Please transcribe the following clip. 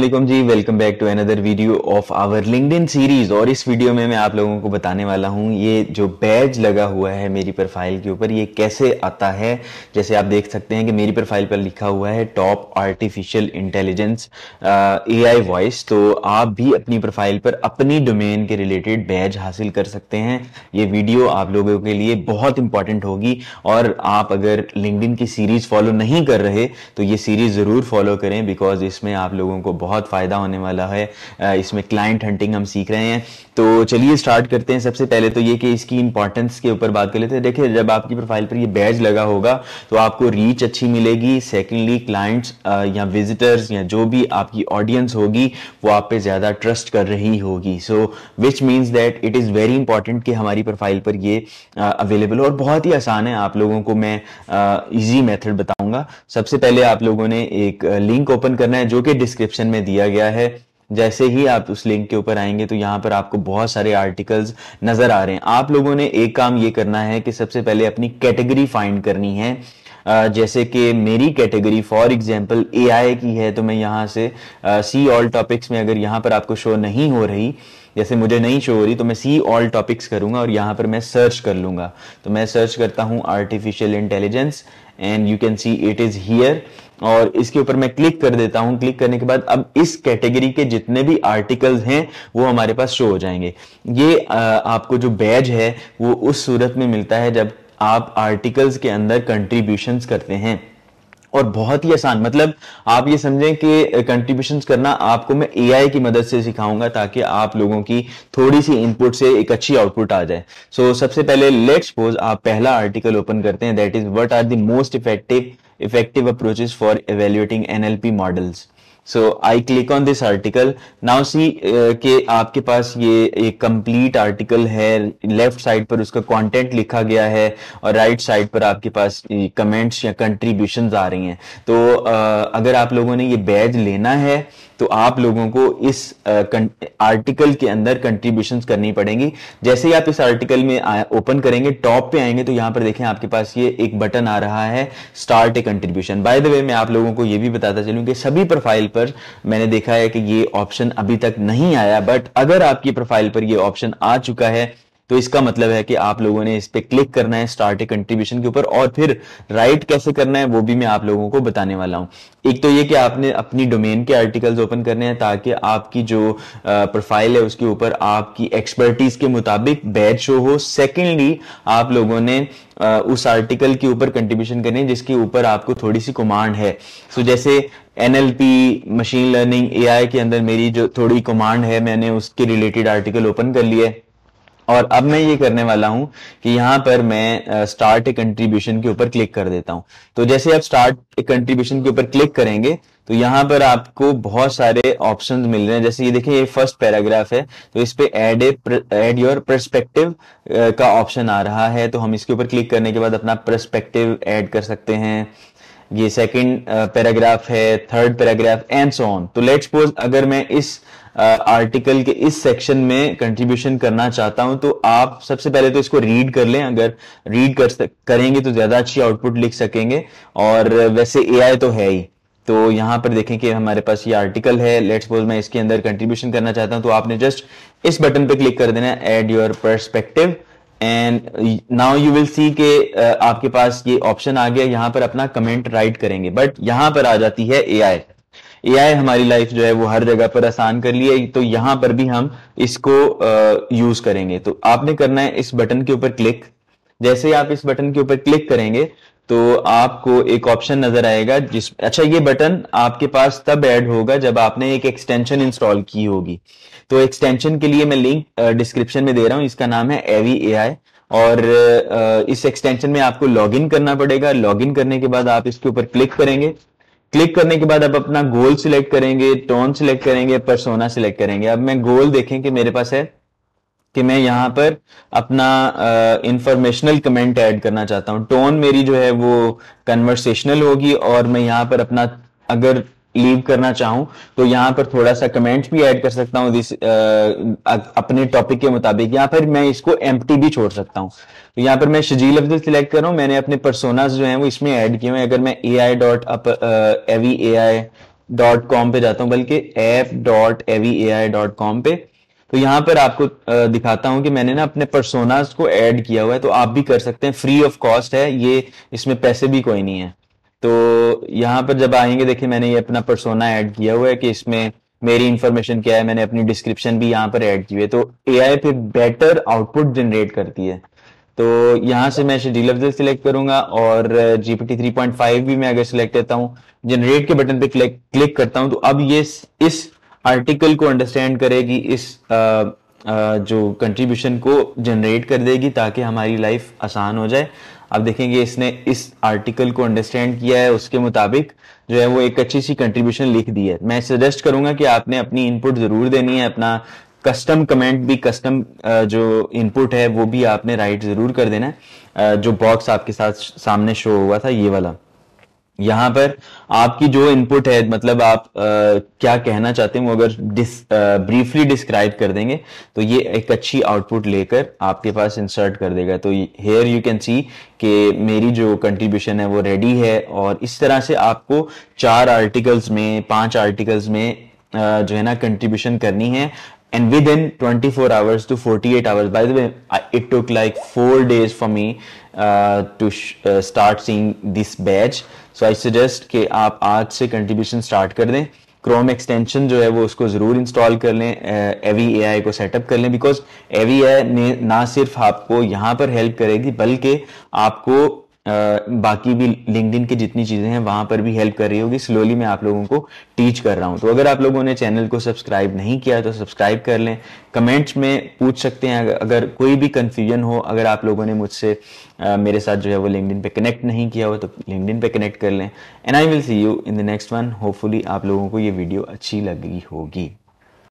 Aslam ji welcome back to another video of our LinkedIn series और इस video में मैं आप लोगों को बताने वाला हूँ ये जो बैज लगा हुआ है मेरी प्रोफाइल के ऊपर ये कैसे आता है जैसे आप देख सकते हैं कि मेरी प्रोफाइल पर लिखा हुआ है top artificial intelligence A I voice तो आप भी अपनी प्रोफाइल पर अपनी डोमेन के रिलेटेड बैज हासिल कर सकते हैं ये वीडियो आप लोगों के लिए बहुत इंपॉर्टेंट होगी और आप अगर लिंकड की सीरीज़ फॉलो नहीं कर रहे तो ये सीरीज़ ज़रूर फॉलो करें बिकॉज इसमें आप लोगों को बहुत फ़ायदा होने वाला है इसमें क्लाइंट हंटिंग हम सीख रहे हैं तो चलिए स्टार्ट करते हैं सबसे पहले तो ये कि इसकी इंपॉर्टेंस के ऊपर बात कर लेते हैं देखिए जब आपकी प्रोफाइल पर ये बैज लगा होगा तो आपको रीच अच्छी मिलेगी सेकेंडली क्लाइंट्स या विजिटर्स या जो भी आपकी ऑडियंस होगी वो आप पे ज़्यादा ट्रस्ट कर रही होगी so which means that it is very important कि हमारी प्रोफाइल पर ये अवेलेबल और बहुत ही आसान है आप लोगों को मैं ईजी मेथड बताऊंगा सबसे पहले आप लोगों ने एक लिंक ओपन करना है जो कि डिस्क्रिप्शन में दिया गया है जैसे ही आप उस लिंक के ऊपर आएंगे तो यहाँ पर आपको बहुत सारे आर्टिकल्स नजर आ रहे हैं आप लोगों ने एक काम ये करना है कि सबसे पहले अपनी कैटेगरी फाइंड करनी है जैसे कि मेरी कैटेगरी फॉर एग्जांपल एआई की है तो मैं यहाँ से सी ऑल टॉपिक्स में अगर यहाँ पर आपको शो नहीं हो रही जैसे मुझे नहीं शो हो रही तो मैं सी ऑल टॉपिक्स करूंगा और यहाँ पर मैं सर्च कर लूंगा तो मैं सर्च करता हूँ artificial intelligence and you can see it is here और इसके ऊपर मैं क्लिक कर देता हूं क्लिक करने के बाद अब इस कैटेगरी के जितने भी आर्टिकल्स हैं वो हमारे पास शो हो जाएंगे ये आपको जो बैज है वो उस सूरत में मिलता है जब आप आर्टिकल्स के अंदर कंट्रीब्यूशन करते हैं और बहुत ही आसान मतलब आप ये समझें कि कंट्रीब्यूशन करना आपको मैं एआई की मदद से सिखाऊंगा ताकि आप लोगों की थोड़ी सी इनपुट से एक अच्छी आउटपुट आ जाए सो so, सबसे पहले लेट्स सपोज आप पहला आर्टिकल ओपन करते हैं that is what are the most effective effective approaches for evaluating NLP models. So I click on this article now see के आपके पास ये एक कंप्लीट आर्टिकल है लेफ्ट साइड पर उसका कंटेंट लिखा गया है और राइट right साइड पर आपके पास कमेंट्स या कंट्रीब्यूशन आ रही हैं तो uh, अगर आप लोगों ने ये बैज लेना है तो आप लोगों को इस आर्टिकल के अंदर कंट्रीब्यूशन करनी पड़ेंगी जैसे ही आप इस आर्टिकल में ओपन करेंगे टॉप पे आएंगे तो यहां पर देखें आपके पास ये एक बटन आ रहा है start a contribution by the way मैं आप लोगों को ये भी बताता चलूं कि सभी प्रोफाइल पर मैंने देखा है कि ये ऑप्शन अभी तक नहीं आया बट अगर आपकी प्रोफाइल पर यह ऑप्शन आ चुका है तो इसका मतलब है कि आप लोगों ने इस पर क्लिक करना है स्टार्ट ए कंट्रीब्यूशन के ऊपर और फिर राइट कैसे करना है वो भी मैं आप लोगों को बताने वाला हूं एक तो ये कि आपने अपनी डोमेन के आर्टिकल्स ओपन करने हैं ताकि आपकी जो प्रोफाइल है उसके ऊपर आपकी एक्सपर्टीज के मुताबिक बैच शो हो सेकेंडली आप लोगों ने उस आर्टिकल के ऊपर कंट्रीब्यूशन करें जिसके ऊपर आपको थोड़ी सी कमांड है सो so, जैसे एनएलपी मशीन लर्निंग एआई के अंदर मेरी जो थोड़ी कमांड है मैंने उसके रिलेटेड आर्टिकल ओपन कर लिया है और अब मैं ये करने वाला हूं कि यहां पर मैं स्टार्ट ए कंट्रीब्यूशन के ऊपर क्लिक कर देता हूं तो जैसे आप स्टार्ट ए कंट्रीब्यूशन के ऊपर क्लिक करेंगे तो यहां पर आपको बहुत सारे ऑप्शन मिल रहे हैं जैसे ये देखिए ये फर्स्ट पैराग्राफ है तो इस पे add a add your perspective का ऑप्शन आ रहा है तो हम इसके ऊपर क्लिक करने के बाद अपना परस्पेक्टिव एड कर सकते हैं ये सेकंड पैराग्राफ uh, है third paragraph and so on तो लेट्स सपोज अगर मैं इस आर्टिकल uh, के इस सेक्शन में कंट्रीब्यूशन करना चाहता हूं तो आप सबसे पहले तो इसको रीड कर लें अगर रीड कर करेंगे तो ज्यादा अच्छी आउटपुट लिख सकेंगे और वैसे एआई तो है ही तो यहाँ पर देखें कि हमारे पास ये आर्टिकल है लेट्स सपोज मैं इसके अंदर कंट्रीब्यूशन करना चाहता हूँ तो आपने जस्ट इस बटन पे क्लिक कर देना add your perspective and now you will see के आपके पास ये ऑप्शन आ गया यहां पर अपना कमेंट राइट करेंगे बट यहां पर आ जाती है ए आई ए आई हमारी लाइफ जो है वो हर जगह पर आसान कर लिया तो यहां पर भी हम इसको यूज uh, करेंगे तो आपने करना है इस बटन के ऊपर क्लिक जैसे ही आप इस बटन के ऊपर क्लिक करेंगे तो आपको एक ऑप्शन नजर आएगा जिस अच्छा ये बटन आपके पास तब ऐड होगा जब आपने एक एक्सटेंशन इंस्टॉल की होगी तो एक्सटेंशन के लिए मैं लिंक डिस्क्रिप्शन में दे रहा हूं इसका नाम है एवी ए आई और इस एक्सटेंशन में आपको लॉगिन करना पड़ेगा लॉगिन करने के बाद आप इसके ऊपर क्लिक करेंगे क्लिक करने के बाद आप अपना गोल सिलेक्ट करेंगे टोन सिलेक्ट करेंगे परसोना सिलेक्ट करेंगे अब मैं गोल देखें कि मेरे पास है कि मैं यहाँ पर अपना इंफॉर्मेशनल कमेंट ऐड करना चाहता हूँ टोन मेरी जो है वो कन्वर्सेशनल होगी और मैं यहाँ पर अपना अगर लीव करना चाहूं तो यहाँ पर थोड़ा सा कमेंट भी ऐड कर सकता हूँ अपने टॉपिक के मुताबिक यहां पर मैं इसको एम भी छोड़ सकता हूँ तो यहां पर मैं शजील अफजल सिलेक्ट कर रहा हूं मैंने अपने परसोनाज जो है वो इसमें ऐड किए हुए अगर मैं A I dot up AV A I dot com पे जाता हूँ बल्कि F dot AV A I dot com पे तो यहाँ पर आपको दिखाता हूं कि मैंने ना अपने परसोनास को ऐड किया हुआ है तो आप भी कर सकते हैं फ्री ऑफ कॉस्ट है ये इसमें पैसे भी कोई नहीं है तो यहाँ पर जब आएंगे देखिए मैंने ये अपना परसोना ऐड किया हुआ है कि इसमें मेरी इंफॉर्मेशन क्या है मैंने अपनी डिस्क्रिप्शन भी यहाँ पर ऐड की है तो ए पे बेटर आउटपुट जनरेट करती है तो यहाँ से मैं शेड्यूल ऑफ सिलेक्ट करूंगा और जीपीटी 3.5 भी मैं अगर सिलेक्ट करता हूँ जनरेट के बटन पे क्लिक क्लिक करता हूं तो अब ये इस आर्टिकल को अंडरस्टैंड करेगी इस आ, आ, जो कंट्रीब्यूशन को जनरेट कर देगी ताकि हमारी लाइफ आसान हो जाए आप देखेंगे इसने इस आर्टिकल को अंडरस्टैंड किया है उसके मुताबिक जो है वो एक अच्छी सी कंट्रीब्यूशन लिख दी है मैं सजेस्ट करूंगा कि आपने अपनी इनपुट जरूर देनी है अपना कस्टम कमेंट भी कस्टम जो इनपुट है वो भी आपने राइट जरूर कर देना है जो बॉक्स आपके साथ सामने शो हुआ था ये वाला यहां पर आपकी जो इनपुट है मतलब आप आ, क्या कहना चाहते हैं वो अगर डिस ब्रीफली डिस्क्राइब कर देंगे तो ये एक अच्छी आउटपुट लेकर आपके पास इंसर्ट कर देगा तो हेयर यू कैन सी कि मेरी जो कंट्रीब्यूशन है वो रेडी है और इस तरह से आपको चार आर्टिकल्स में पांच आर्टिकल्स में जो है ना कंट्रीब्यूशन करनी है and within 24 hours to 48 hours by the way I, it took like four days for me uh, to sh- uh, start seeing this badge so I suggest कि आप आज से contribution start kar दें Chrome extension जो है वो उसको ज़रूर इंस्टॉल कर लें एवी ए आई को सेटअप कर लें बिकॉज एवी ए आई ने ना सिर्फ आपको यहाँ पर हेल्प करेगी बल्कि आपको बाकी भी लिंकड की जितनी चीज़ें हैं वहाँ पर भी हेल्प कर रही होगी स्लोली मैं आप लोगों को टीच कर रहा हूँ तो अगर आप लोगों ने चैनल को सब्सक्राइब नहीं किया तो सब्सक्राइब कर लें कमेंट्स में पूछ सकते हैं अगर कोई भी कन्फ्यूजन हो अगर आप लोगों ने मुझसे मेरे साथ जो है वो लिंकड पे कनेक्ट नहीं किया हो तो लिंकड पे कनेक्ट कर लें and I will see you in the next one hopefully आप लोगों को ये वीडियो अच्छी लगी होगी